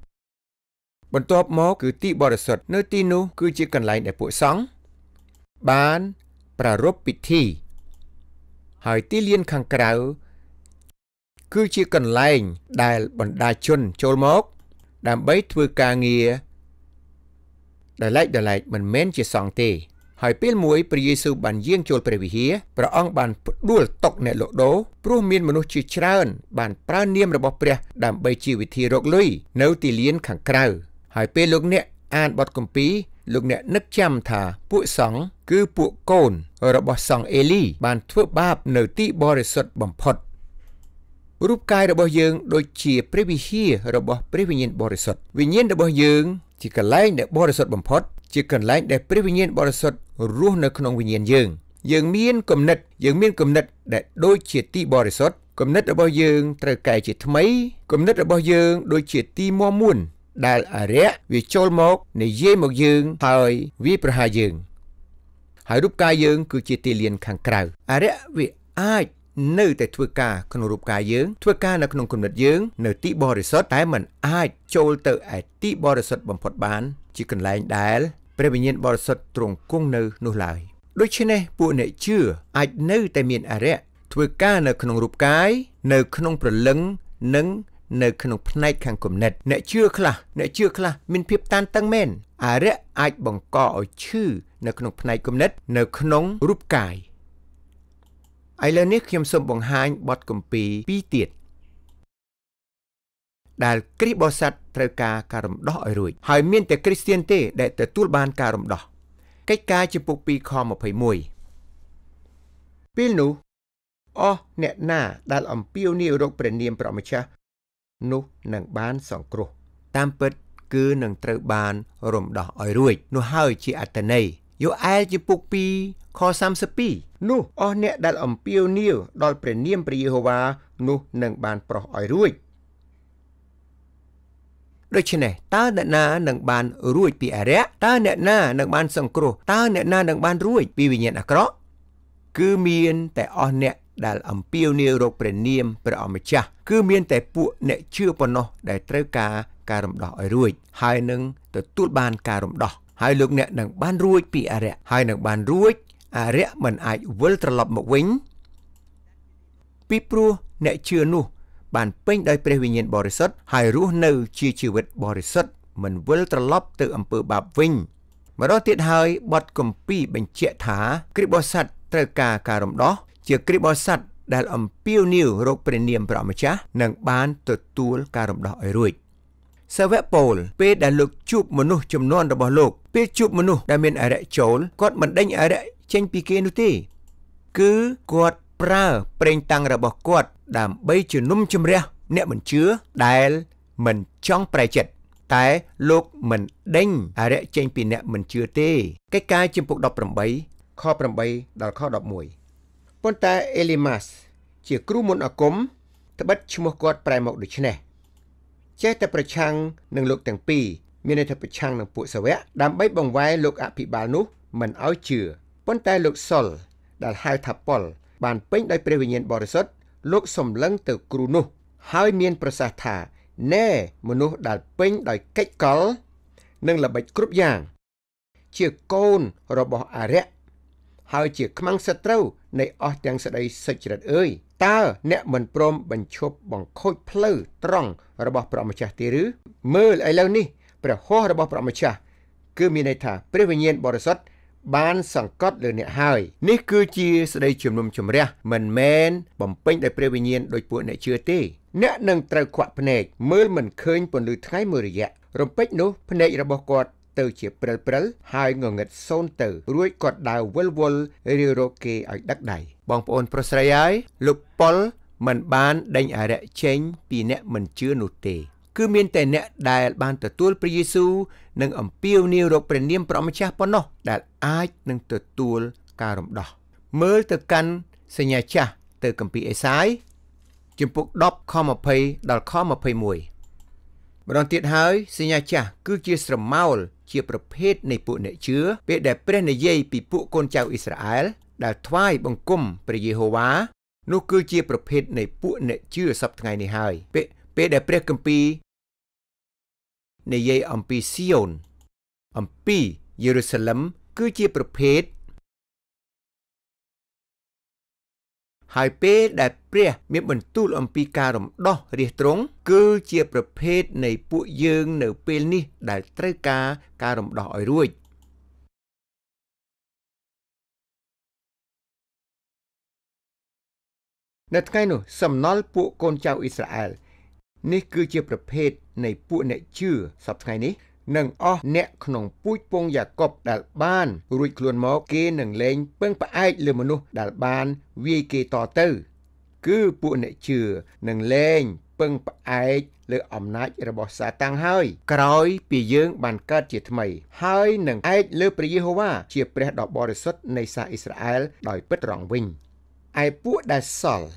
Speaker 2: បន្ទាប់មកគឺទីបរិសុទ្ធនៅ ទីនោះ គឺជាកន្លែងដែលពួកសង្ឃបាន ប្រារព្ធពិធី ហើយទីលានខាងក្រៅ គឺជាកន្លែងដែលបណ្ដាជនចូលមកដើម្បីធ្វើការងារដែលឡែកដែលឡែកមិនមែនជាសង្ឃទេហើយពេលមួយព្រះយេស៊ូវបានយាងចូលព្រះវិហារព្រះអង្គបានផ្ដួលតុកអ្នកលក់ដូរព្រោះមានមនុស្សជាច្រើនបានប្រើនាមរបស់ព្រះដើម្បីជាវិធីរកលុយនៅទីលានខាងក្រៅហើយពេលលោកអ្នកអានបទគម្ពីរលោកអ្នកនឹកចាំថាពួកសង្ឃគឺពួកកូនរបស់សង្ឃអេលី បានធ្វើបាបនៅទីបរិសុទ្ធបំផុតរូបកាយរបស់យើងដូចជាព្រះវិហាររបស់ព្រះវិញ្ញាណបរិសុទ្ធវិញ្ញាណរបស់យើងជាកន្លែងដែលបរិសុទ្ធបំផុតជាកន្លែងដែលព្រះវិញ្ញាណបរិសុទ្ធរស់នៅក្នុងវិញ្ញាណយើងយើងមានគំនិតយើងមានគំនិតដែលដូចជាទីបរិសុទ្ធគំនិតរបស់យើងត្រូវកែជាថ្មីគំនិតរបស់យើងដូចជាទីមមួន ដែលអរិយវាចូលមកនិយាយមកយើងហើយវាប្រហារយើងហើយរូបកាយយើងគឺជាទីលានខាងក្រៅអរិយវាអាចនៅតែធ្វើការក្នុងរូបកាយយើងធ្វើការនៅក្នុងគំនិតយើងនៅទីបរិសុទ្ធតែมันអាចចូលទៅឯទីបរិសុទ្ធបំផុតបានជាកន្លែងដែលព្រះវិញ្ញាណបរិសុទ្ធទ្រង់គង់នៅនោះឡើយដូច្នេះពួកអ្នកជឿអាចនៅតែមានអរិយធ្វើការនៅក្នុងរូបកាយនៅក្នុងព្រលឹងនិងនៅក្នុងផ្នែកខាងគំនិតអ្នកជឿខ្លះអ្នកជឿខ្លះមានភាពតានតឹងមែនអរិយអាចបង្កឲ្យឈឺនៅក្នុងផ្នែកគំនិតនៅក្នុងរូបកាយឥឡូវនេះខ្ញុំសូមបង្ហាញបទគម្ពីរពីរទៀតដែលគ្រីស្ទបរិស័ទត្រូវការការរំដោះឲ្យរួចហើយមានតែគ្រីស្ទៀនទេដែលទទួលបានការរំដោះកិច្ចការជំពូក2ខ21ពេលនោះអស់អ្នកណាដែលអំពាវនាវរក ព្រះនាមព្រះម្ចាស់នោះនឹងបានសង្គ្រោះ តាមពិត គឺនឹងត្រូវបាន រំដោះឲ្យរួចនោះហើយជាអត្តន័យយូអែលជំពូក2ខ32នោះអស់អ្នក ដែល អំពាវនាវដល់ព្រះនាមព្រះយេហូវ៉ានោះនឹងបានប្រោះឲ្យរួចដូច្នេះតើអ្នកណានឹងបានរួចពីអរិយតើអ្នកណានឹងបានសង្គ្រោះតើអ្នកណានឹងបានរួចពីវិញ្ញាណអាក្រក់គឺមានតែអស់អ្នកដែលអំពាវនាវរកព្រះនាមព្រះអម្ចាស់គឺមានតែពួកអ្នកជឿប៉ុណ្ណោះដែលត្រូវការការរំដោះឲ្យរួចហើយនឹងទទួលបានការរំដោះហើយលោកអ្នកនឹងបានរួចពីអរិយហើយនឹងបានរួចអរិយមិនអាចវិលត្រឡប់មកវិញពីព្រោះអ្នកជឿនោះបានពេញដោយព្រះវិញ្ញាណបរិសុទ្ធហើយរស់នៅជាជីវិតបរិសុទ្ធមិនវិលត្រឡប់ទៅ អំពើបាបវិញម្ដងទៀតហើយបទគម្ពីរបញ្ជាក់ថាគ្រិបោស័តត្រូវការការរំដោះជា គ្រិបោស័តដែល អំពាវនាវរកព្រះនាមព្រះម្ចាស់នឹងបានទទួលការរំដោះឲ្យរួចសាវកពូលពេលដែលលោកជួបមនុស្សចំនួនរបស់លោកពេលជួបមនុស្សដែលមានអរិយចូលគាត់មិនដេញអរិយចេញពីគេនោះទេគឺគាត់ប្រើប្រេងតាំងរបស់គាត់ដើម្បីជំនុំជម្រះអ្នកមិនជឿដែលមិនចង់ប្រែចិត្តតែលោកមិនដេញអរិយចេញពីអ្នកមិនជឿទេកិច្ចការជំពូក18ខ8ដល់ខ11ប៉ុន្តែអេលីម៉ាស់ជាគ្រូមន្តអាគមត្បិតឈ្មោះគាត់ប្រែមកដូចនេះចេះតែប្រឆាំងនឹងលោកទាំងពីរមានន័យថាប្រឆាំងនឹងពួកសាវកដើម្បីបង្វែរលោកអភិបាលនោះ មិនឲ្យជឿប៉ុន្តែលោកសុលដែលហៅថាប៉ុលបានពេញដោយព្រះវិញ្ញាណបរិសុទ្ធលោកសំឡឹងទៅគ្រូនោះ ហើយមាន ប្រសាសន៍ថាណែមនុស្សដែលពេញដោយកិច្ចកលនិងល្បិចគ្រប់យ៉ាង ជាកូនរបស់អរិយហើយជាខ្មាំងសត្រូវ នៃអស់ទាំងសក្តីសុចរិតអើយ តើអ្នកមិនព្រមបញ្ឈប់បង្ខូចផ្លូវត្រង់របស់ព្រះម្ចាស់ទេឬមើលឥឡូវនេះព្រះហោះរបស់ព្រះម្ចាស់ គឺមានន័យថាព្រះវិញ្ញាណបរិសុទ្ធបានសង្កត់លើអ្នកហើយ នេះគឺជាសេចក្តីជំនុំជម្រះមិនមែនបំពេញដោយព្រះវិញ្ញាណដោយពួកអ្នកជឿទេ អ្នកនឹងត្រូវខ្វាក់ភ្នែកមើលមិនឃើញពន្លឺថ្ងៃមួយរយៈរំពេចនោះភ្នែករបស់គាត់ទៅជាព្រិលព្រិលហើយងងឹតសូនទៅ រួចគាត់ដើរវិលវល់រារកគេឲ្យដឹកដៃបងប្អូន ប្រុសស្រីហើយលោកប៉ុលមិន បានដេញអារៈចេញ ពីអ្នកមិនជឿនោះទេគឺមានតែអ្នកដែលបានទទួលព្រះយេស៊ូវនិងអំពាវនាវរកព្រះនាមព្រះម្ចាស់ប៉ុណ្ណោះដែលអាចនឹងទទួលការរំដោះមើលទៅកាន់សញ្ញាចាស់ទៅគម្ពីរអេសាយជំពូក10ខ20ដល់ខ21ម្ដងទៀតហើយសញ្ញាចាស់គឺជា ស្រមោលជាប្រភេទនៃពួកអ្នកជឿពេលដែលព្រះនិយាយពីពួកកូនចៅអ៊ីស្រាអែលដែលថ្វាយបង្គំព្រះយេហូវ៉ានោះគឺជាប្រភេទនៃពួកអ្នកជឿសពថ្ងៃនេះហើយពាក្យពេលដែលព្រះគម្ពីរនិយាយអំពីស៊ីអូន អំពីយេរូសាឡឹមគឺជាប្រភេទហើយពេលដែល ព្រះ មាន បន្ទូលអំពី ការរំដោះរាសទ្រង់គឺជា ប្រភេទនៃ ពួកយើងនៅ ពេលនេះដែលត្រូវការការរំដោះឲ្យរួចនៅថ្ងៃនោះសំណល់ពួកកូនចៅអ៊ីស្រាអែលនេះគឺជាប្រភេទនៃពួកអ្នកជឿសប្តាហ៍ថ្ងៃនេះនិងអស់អ្នកក្នុងពូជពងយ៉ាកុបដែលបានរួចខ្លួនមកគេនឹងលែងពឹងផ្អែកលើមនុស្សដែលបានវាយគេតទៅ គឺពួកអ្នកជឿនឹងលែងពឹងផ្អែកលើអំណាចរបស់សាតាំងហើយ ក្រោយពីយើងបានកើតជាថ្មី ហើយនឹងឯកលើព្រះយេហូវ៉ាជាព្រះដ៏បរិសុទ្ធនៃសាអ៊ីស្រាអែលដោយពិតរងវិញឯពួកដែលសល់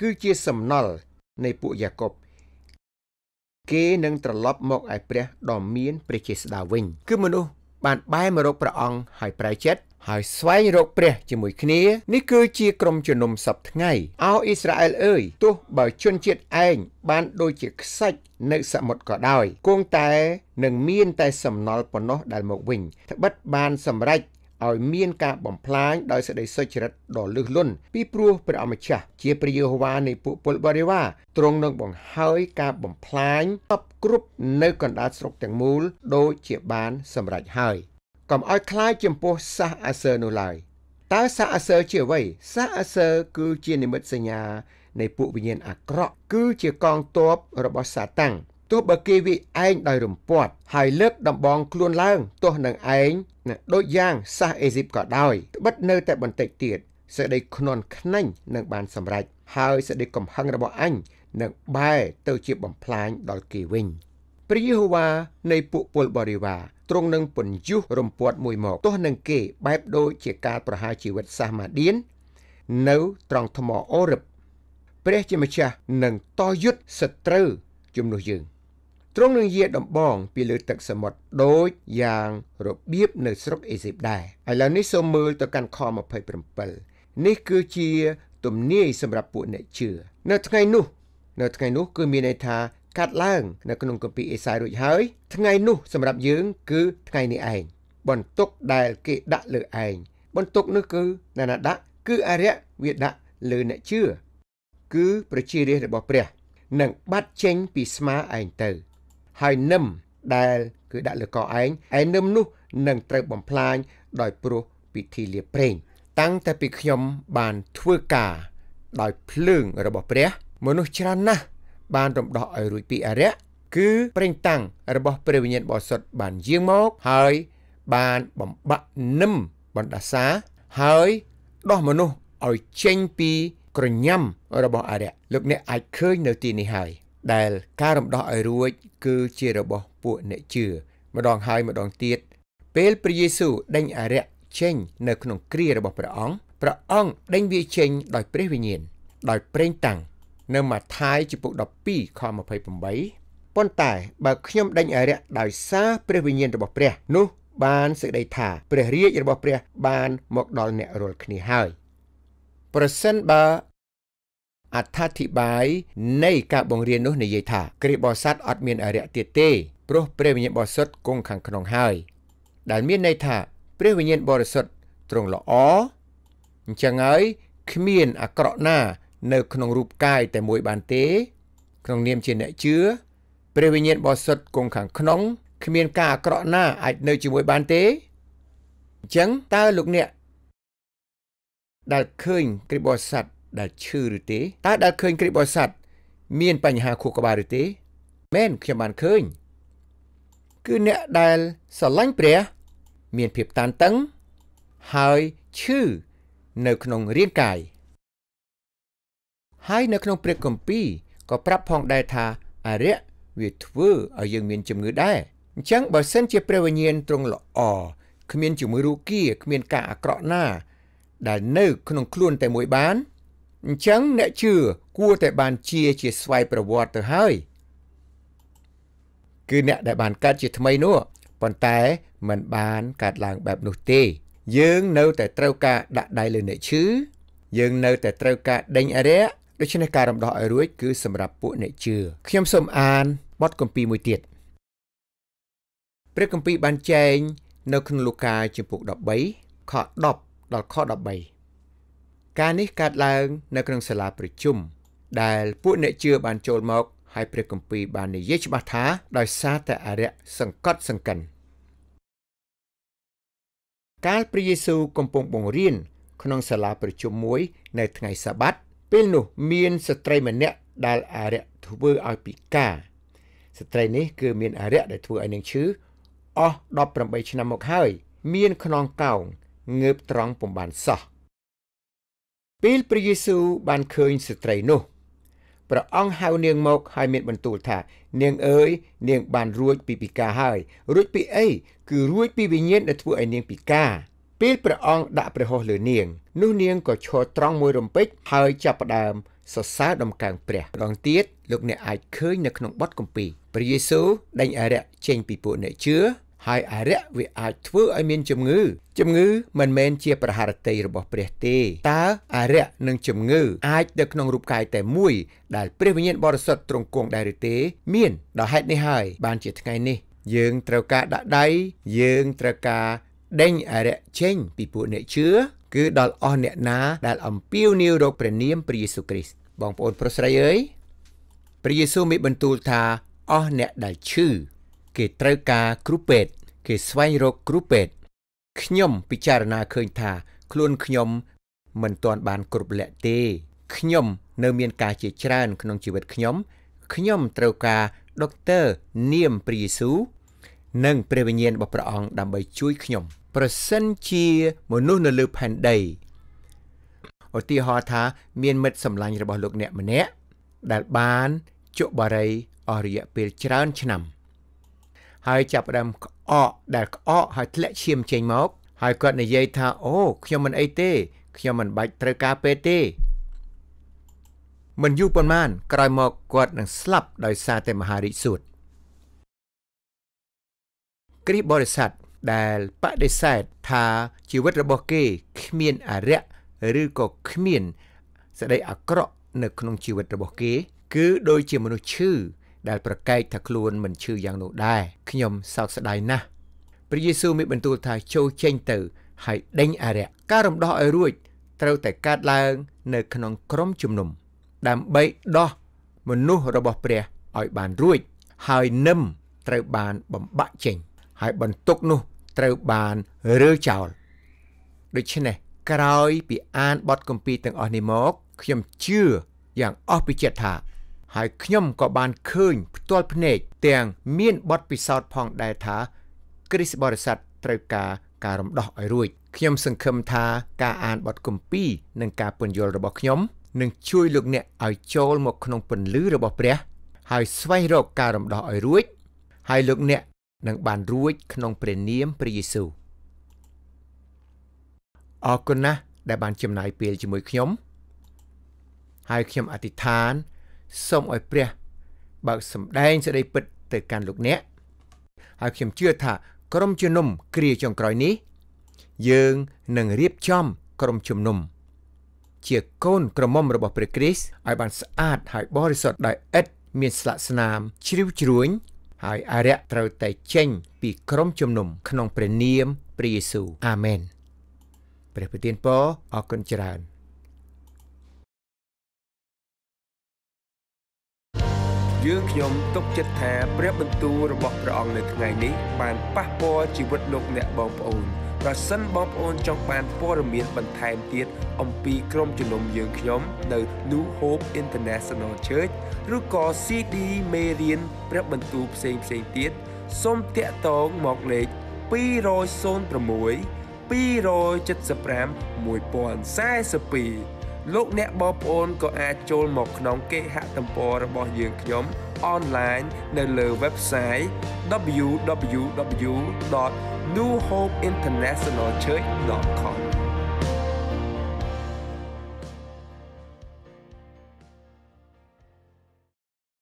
Speaker 2: គឺជាសំណល់នៃពួកយ៉ាកុបគេនឹងត្រឡប់មកឯព្រះដ៏មានព្រះជាស្តាវិញគឺមនុស្សបានបែរមករកព្រះអង្គហើយប្រែចិត្តហើយស្វែងរកព្រះជាមួយគ្នានេះគឺជាក្រុមជំនុំសពថ្ងៃអោអ៊ីស្រាអែលអើយទោះបើជនជាតិឯងបានដូចជាខ្សាច់នៅសមុទ្រក៏ដោយគង់តែនឹងមានតែសំណល់ប៉ុណ្ណោះដែលមកវិញត្បិតបានសម្រេចឲ្យមានការបំផ្លាញដោយសេចក្តីសុចរិតដ៏លើសលន់ពីព្រោះព្រះអម្ចាស់ជាព្រះយេហូវ៉ានៃពួកពលបរិវារទ្រង់នឹងបង្ហើយការបំផ្លាញតបគ្រប់នៅកណ្ដាលស្រុកទាំងមូលដូចជាបាន សម្រេចហើយកុំឲ្យខ្លាចចំពោះសាសអាសើនោះឡើយតើសាសអាសើជាអ្វី សាសអាសើគឺជានិមិត្តសញ្ញា នៃពួកវិញ្ញាណអាក្រក់គឺជាកងទ័ពរបស់សាតាំងទោះបើគេវាឯងដោយរំពាត់ហើយលើកដំបងខ្លួនឡើងទោះនឹងឯងណាដូចយ៉ាងសាសអេស៊ីបក៏ដោយត្បិតនៅតែបន្តិចទៀតសេចក្តីខ្នន់ខ្នាញ់នឹងបានសម្រេចហើយសេចក្តីកំហឹងរបស់អញនឹងបែរទៅជាបំផ្លាញដល់គេវិញព្រះយេហូវ៉ានៃពួកពលបរិវារទ្រង់នឹងពន្យុះរំពាត់មួយមកទោះនឹងគេបែបដូចជាការប្រហារជីវិតសាសម៉ាឌៀននៅត្រង់ថ្មអូរឹបព្រះជាម្ចាស់នឹងតយុទ្ធសត្រូវជំនួសយើងទ្រង់នឹងយាដំបងពីលើទឹកសមុទ្រដូចយ៉ាងរបៀបនៅស្រុកអេស៊ីបដែរឥឡូវនេះសូមមើលទៅកាន់ខ27នេះគឺជាទំនាយសម្រាប់ពួកអ្នកជឿនៅថ្ងៃនោះ នៅថ្ងៃនោះគឺមានន័យថាកាត់ឡើងនៅក្នុងគម្ពីរអេសាយរួចហើយ ថ្ងៃនោះសម្រាប់យើងគឺថ្ងៃនេះឯងបន្ទុកដែលគេដាក់លើឯងបន្ទុកនោះគឺណានាដាក់គឺអរិយវាដាក់លើអ្នកជឿគឺប្រជារាស្ត្ររបស់ព្រះនឹងបាត់ចេញពីស្មាឯងទៅហើយនឹមដែល គឺដាក់លើកឯងឯនឹមនោះនឹងត្រូវបំផ្លាញដោយព្រោះពិធីលាប្រេងតាំងតែពីខ្ញុំបានធ្វើការដោយភ្លើងរបស់ព្រះមនុស្សច្រើនណាស់បានរំដោះឲ្យរួចពីអរិយគឺប្រេងតាំង របស់ព្រះវិញ្ញាណបរិសុទ្ធបានយាងមកហើយបានបំបាក់នឹមបណ្ដាសា ហើយដោះមនុស្សឲ្យចេញពី ក្រញាំរបស់អរិយលោកអ្នកអាចឃើញនៅទីនេះហើយដែលការរំដោះឲ្យរួចគឺជារបស់ពួកអ្នកជឿម្ដងហើយម្ដងទៀតពេលព្រះយេស៊ូវដេញ អារក្សចេញ នៅក្នុង គ្រារបស់ព្រះអង្គព្រះអង្គដេញវាចេញ ដោយ ព្រះវិញ្ញាណដោយប្រេងតាំង នៅម៉ាថាយជំពូក12ខ28ប៉ុន្តែ បើខ្ញុំដេញអារក្សដោយសារព្រះវិញ្ញាណរបស់ព្រះនោះ បានសេចក្តីថាព្រះរាជរបស់ព្រះ បានមកដល់អ្នករាល់គ្នាហើយប្រសិនបើអត្ថាធិប្បាយនៃការបង្រៀននោះនិយាយថាគ្រាបោស័តអត់មានអរិយទៀតទេព្រោះព្រះវិញ្ញាណបរិសុទ្ធគង់ខាងក្នុងហើយដែលមានន័យថាព្រះវិញ្ញាណបរិសុទ្ធទ្រង់ល្អអញ្ចឹងហើយគ្មានអាក្រក់ណានៅក្នុងរូបកាយតែមួយបានទេ ក្នុងនាមជាអ្នកជឿព្រះវិញ្ញាណបរិសុទ្ធគង់ខាងក្នុងគ្មានការអាក្រក់ណា អាចនៅជាមួយបានទេអញ្ចឹងតើលោកអ្នកដែលឃើញគ្រីបោស័តដែលឈឺឬទេតើដែលឃើញគ្រីបអស័តមាន បញ្ហាខួរក្បាលឬទេមែនខ្ញុំបានឃើញ គឺអ្នកដែលស្រឡាញ់ព្រះ មានភាពតានតឹងហើយឈឺនៅក្នុងរាងកាយហើយនៅក្នុងព្រះគម្ពីរក៏ប្រាប់ផងដែរថាអរិយវាធ្វើឲ្យយើងមានជំងឺដែរអញ្ចឹងបើសិន ជា ព្រះវិញ្ញាណទ្រង់ល្អគ្មានជំងឺរੂគា គ្មានការអាក្រក់ណា ដែលនៅក្នុងខ្លួនតែមួយបានអញ្ចឹងអ្នកជឿគួរតែបាន ជាជាស្វ័យប្រវត្តិទៅហើយគឺអ្នកដែលបានកើតជាថ្មីនោះប៉ុន្តែมันបានកើតឡើងបែបនោះទេ យើងនៅតែត្រូវការដាក់ដៃលើអ្នកឈឺយើងនៅតែត្រូវការដេញអរិយដូច្នេះការរំដោះឲ្យរួចគឺសម្រាប់ពួកអ្នកជឿខ្ញុំសូមអានបទគម្ពីរមួយទៀតព្រះគម្ពីរបានចែងនៅ ក្នុងលូកាជំពូក13ខ10ដល់ខ13ការនេះកើតឡើងនៅក្នុងសាលាប្រជុំដែលពួកអ្នកជឿបានចូលមក ហើយព្រះគម្ពីរបាននិយាយច្បាស់ថាដោយសារតែអរិយសង្កត់សង្កិនកាលព្រះយេស៊ូវកំពុងបង្រៀន ក្នុងសាលាប្រជុំមួយនៅថ្ងៃសាបាតពេលនោះមានស្ត្រីម្នាក់ដែលអរិយធ្វើឲ្យពិការស្ត្រីនេះគឺមានអរិយដែលធ្វើឲ្យនាងឈឺអស់18ឆ្នាំមកហើយ មានខ្នងកោងងើបត្រង់ពុំបានសោះពេលព្រះយេស៊ូវបានឃើញស្ត្រីនោះព្រះអង្គហៅនាងមកហើយមានបន្ទូលថានាងអើយ នាងបានរួចពីពិការហើយរួចពីអីគឺរួចពីវិញ្ញាណដែលធ្វើឲ្យនាងពិការពេលព្រះអង្គដាក់ព្រះហស្ថលើនាងនោះនាងក៏ឈរត្រង់មួយរំពេចហើយចាប់ផ្ដើមសរសើរដំកើងព្រះម្ដងទៀតលោកអ្នកអាចឃើញនៅក្នុងបទគម្ពីរព្រះយេស៊ូវដេញអរិយចេញពីពួកអ្នកជឿហើយអរិយវាអាចធ្វើឲ្យមានជំងឺជំងឺមិនមែនជាប្រហារតីរបស់ព្រះទេតើអរិយនិងជំងឺអាចនៅក្នុងរូបកាយតែមួយដែលព្រះវិញ្ញាណបរិសុទ្ធទ្រង់គង់ដែរឬទេមានដល់ហេតុនេះហើយបានជាថ្ងៃនេះ យើងត្រូវការដាក់ដៃយើងត្រូវការដេញអរិយចេញពីពួកអ្នកជឿគឺដល់អស់អ្នកណា ដែលអំពាវនាវរកព្រះនាម ព្រះយេស៊ូវគ្រីស្ទបងប្អូនប្រុសស្រីអើយព្រះយេស៊ូវមានបន្ទូលថាអស់អ្នកដែលឈឺគេត្រូវការគ្រូពេទ្យគេស្វែងរកគ្រូពេទ្យខ្ញុំពិចារណាឃើញថា ខ្លួនខ្ញុំមិនទាន់បាន គ្រប់លក្ខទេខ្ញុំ នៅមានការជាច្រើន ក្នុងជីវិតខ្ញុំខ្ញុំត្រូវការដុកទ័រនាមព្រះយេស៊ូវនិង ព្រះវិញ្ញាណរបស់ព្រះអង្គដើម្បីជួយខ្ញុំ ប្រសិនជាមនុស្សនៅលើផែនដីឧទាហរណ៍ថា មានមិត្តសម្លាញ់របស់លោកអ្នកម្នាក់ដែលបានជក់បារីអស់រយៈពេលច្រើន ឆ្នាំហើយចាប់ផ្ដើមក្អកដែលក្អកហើយធ្លាក់ឈាមចេញមក ហើយគាត់និយាយថាអូ ខ្ញុំមិនអីទេ ខ្ញុំមិនបាច់ត្រូវការពេទ្យទេ មិនយូរប៉ុន្មាន ក្រោយមកគាត់នឹងស្លាប់ដោយសារតែមហារីកសួតគ្រីស្ទបរិស័ទដែលបដិសេធថាជីវិតរបស់គេគ្មានអរិយឬក៏គ្មានសេចក្តីអាក្រក់ នៅក្នុងជីវិតរបស់គេគឺដូចជាមនុស្សឈឺដែលប្រកែកថាខ្លួនមិនឈឺយ៉ាងនោះដែរខ្ញុំសោកស្ដាយណាស់ព្រះយេស៊ូវមានបន្ទូលថាចូលចេញទៅ ហើយដេញអារក្សការរំដោះឲ្យរួច ត្រូវតែកើតឡើង នៅ ក្នុងក្រុមជំនុំដើម្បីដោះ មនុស្សរបស់ព្រះឲ្យបានរួច ហើយនឹមត្រូវបានបំបាក់ចេញ ហើយបន្ទុកនោះត្រូវបានរើចោលដូច្នេះក្រោយពីអានបទគម្ពីរទាំងអស់នេះមក ខ្ញុំជឿយ៉ាងអស់ពីចិត្តថាហើយខ្ញុំក៏បានឃើញផ្ទាល់ភ្នែកទាំងមានបទពិសោធន៍ផង ដែរថា គ្រីស្ទបរិស័ទត្រូវការការរំដោះឲ្យរួច ខ្ញុំសង្ឃឹមថាការអានបទគម្ពីរនិងការពន្យល់របស់ខ្ញុំនឹងជួយលោកអ្នកឲ្យចូលមកក្នុងពន្លឺរបស់ព្រះ ហើយស្វែងរកការរំដោះឲ្យរួចហើយលោកអ្នកនឹងបានរួចក្នុង ព្រះនាម ព្រះយេស៊ូវអរគុណណាស់ដែលបានចំណាយពេលជាមួយខ្ញុំហើយខ្ញុំអធិដ្ឋានសូមឲ្យព្រះ បើកសម្ដែងសេចក្តីពិតទៅកាន់លោកអ្នកហើយខ្ញុំជឿថាក្រុមជំនុំគ្រាចុងក្រោយនេះយើងនឹងរៀបចំក្រុមជំនុំជាកូនក្រមុំរបស់ព្រះគ្រីស្ទឲ្យបានស្អាត ហើយបរិសុទ្ធដោយឥតមានស្លាកស្នាម ជ្រីវជ្រួញ ហើយអរិយត្រូវតែចេញពីក្រុមជំនុំក្នុងព្រះនាមព្រះយេស៊ូវអាមែនព្រះប្រទានពរអរគុណច្រើន
Speaker 1: យើងខ្ញុំទុកចិត្តថាព្រះបន្ទូលរបស់ព្រះអង្គនៅថ្ងៃនេះបានប៉ះពាល់ជីវិតលោកអ្នកបងប្អូនប្រសិនបងប្អូនចង់បានព័ត៌មានបន្ថែមទៀតអំពីក្រុមជំនុំយើងខ្ញុំនៅ New Hope International Church ឬក៏ CD មេរៀនព្រះបន្ទូលផ្សេងផ្សេងទៀតសូមតាក់ទងមកលេខ206 275 1042លោកអ្នកបងប្អូនក៏អាចចូល មកក្នុងគេហទំព័ររបស់យើងខ្ញុំអនឡាញនៅលើ website www.newhopeinternationalchurch.com